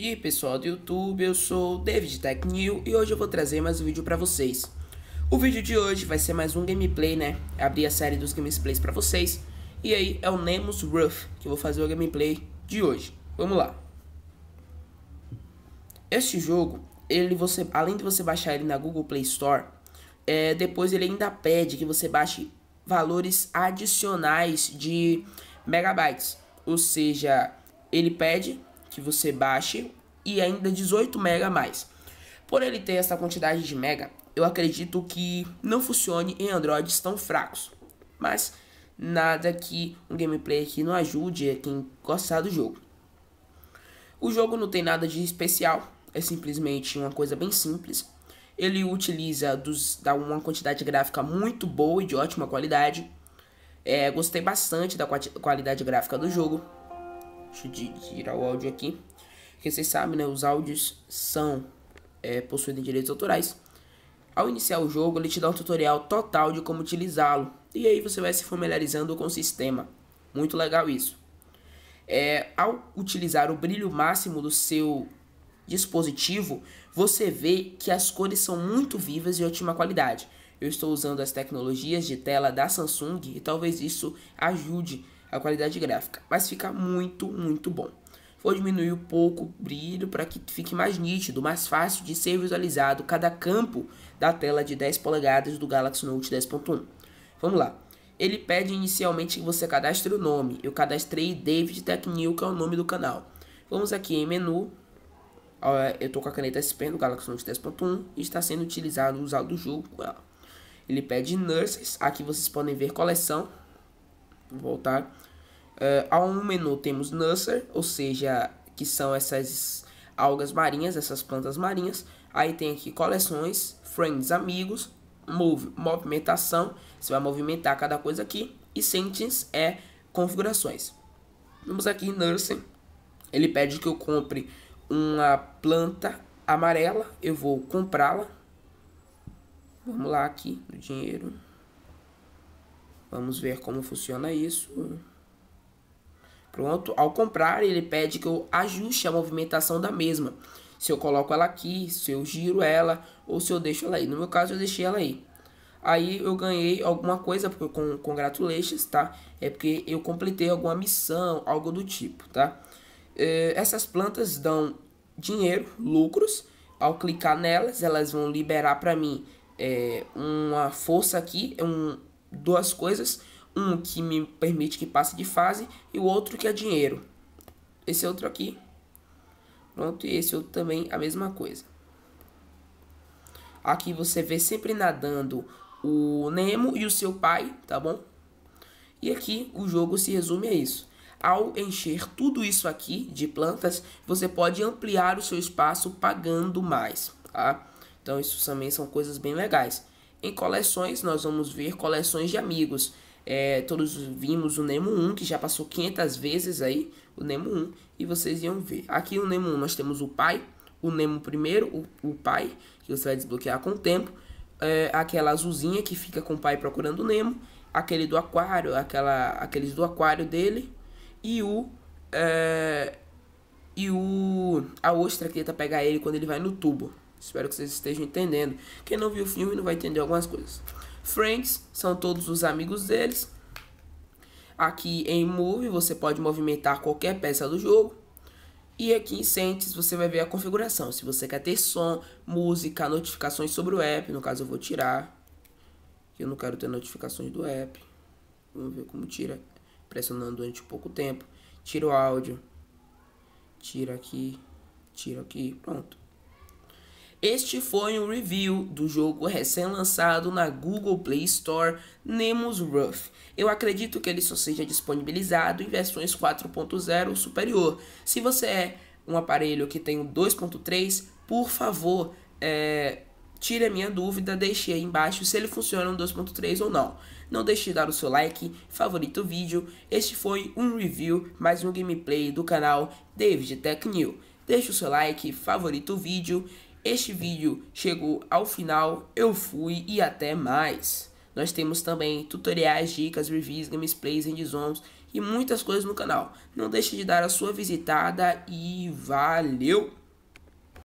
E aí pessoal do YouTube, eu sou o David Tech New e hoje eu vou trazer mais um vídeo para vocês. O vídeo de hoje vai ser mais um gameplay, né? Abrir a série dos gameplays para vocês. E aí é o Nemos Ruff que eu vou fazer o gameplay de hoje. Vamos lá. Este jogo, ele você, além de você baixar ele na Google Play Store, é, depois ele ainda pede que você baixe valores adicionais de megabytes. Ou seja, ele pede que você baixe e ainda 18 mega a mais. Por ele ter essa quantidade de mega, eu acredito que não funcione em Androids tão fracos. Mas nada que um gameplay aqui não ajude a é quem gostar do jogo. O jogo não tem nada de especial, é simplesmente uma coisa bem simples. Ele utiliza dos, dá uma quantidade gráfica muito boa e de ótima qualidade. É, gostei bastante da qualidade gráfica do jogo. Deixa eu tirar o áudio aqui. Porque vocês sabem, né? Os áudios são é, possuídos em direitos autorais. Ao iniciar o jogo, ele te dá um tutorial total de como utilizá-lo. E aí você vai se familiarizando com o sistema. Muito legal isso. É, ao utilizar o brilho máximo do seu dispositivo, você vê que as cores são muito vivas e de ótima qualidade. Eu estou usando as tecnologias de tela da Samsung e talvez isso ajude a qualidade gráfica, mas fica muito, muito bom. Vou diminuir um pouco o brilho para que fique mais nítido, mais fácil de ser visualizado cada campo da tela de 10 polegadas do Galaxy Note 10.1. Vamos lá. Ele pede inicialmente que você cadastre o nome. Eu cadastrei David Technil, que é o nome do canal. Vamos aqui em menu. Eu estou com a caneta S Pen do Galaxy Note 10.1 e está sendo utilizado, usado do jogo com ela. Ele pede nurses, aqui vocês podem ver coleção. Vou voltar. Uh, a um menu temos Nusser, ou seja, que são essas algas marinhas, essas plantas marinhas. Aí tem aqui coleções, friends, amigos, move, movimentação, você vai movimentar cada coisa aqui. E sentence é configurações. Vamos aqui em Ele pede que eu compre uma planta amarela. Eu vou comprá-la. Vamos lá aqui no dinheiro. Vamos ver como funciona isso. Pronto, ao comprar, ele pede que eu ajuste a movimentação da mesma. Se eu coloco ela aqui, se eu giro ela ou se eu deixo ela aí. No meu caso, eu deixei ela aí. Aí eu ganhei alguma coisa com congratulations, tá? É porque eu completei alguma missão, algo do tipo, tá? Eh, essas plantas dão dinheiro, lucros. Ao clicar nelas, elas vão liberar para mim é, uma força aqui, um, duas coisas um que me permite que passe de fase e o outro que é dinheiro. Esse outro aqui. Pronto, e esse outro também a mesma coisa. Aqui você vê sempre nadando o Nemo e o seu pai, tá bom? E aqui o jogo se resume a isso. Ao encher tudo isso aqui de plantas, você pode ampliar o seu espaço pagando mais, tá? Então isso também são coisas bem legais. Em coleções, nós vamos ver coleções de amigos. É, todos vimos o Nemo 1, que já passou 500 vezes aí, o Nemo 1, e vocês iam ver. Aqui no Nemo 1 nós temos o pai, o Nemo primeiro, o, o pai, que você vai desbloquear com o tempo, é, aquela azulzinha que fica com o pai procurando o Nemo, aquele do aquário, aquela, aqueles do aquário dele, e o... É, e o a ostra que tenta pegar ele quando ele vai no tubo. Espero que vocês estejam entendendo. Quem não viu o filme não vai entender algumas coisas. Friends são todos os amigos deles. Aqui em Move você pode movimentar qualquer peça do jogo. E aqui em Sentes você vai ver a configuração. Se você quer ter som, música, notificações sobre o app. No caso eu vou tirar. Eu não quero ter notificações do app. Vamos ver como tira. Pressionando durante pouco tempo. Tira o áudio. Tira aqui. Tira aqui. Pronto. Este foi um review do jogo recém-lançado na Google Play Store Nemo's Rough. Eu acredito que ele só seja disponibilizado em versões 4.0 superior. Se você é um aparelho que tem o 2.3, por favor, é, tire a minha dúvida, deixe aí embaixo se ele funciona no 2.3 ou não. Não deixe de dar o seu like, favorito o vídeo. Este foi um review, mais um gameplay do canal David Tech New. Deixe o seu like, favorito o vídeo este vídeo chegou ao final, eu fui e até mais. Nós temos também tutoriais, dicas, reviews, gameplays, endzones e muitas coisas no canal. Não deixe de dar a sua visitada e valeu!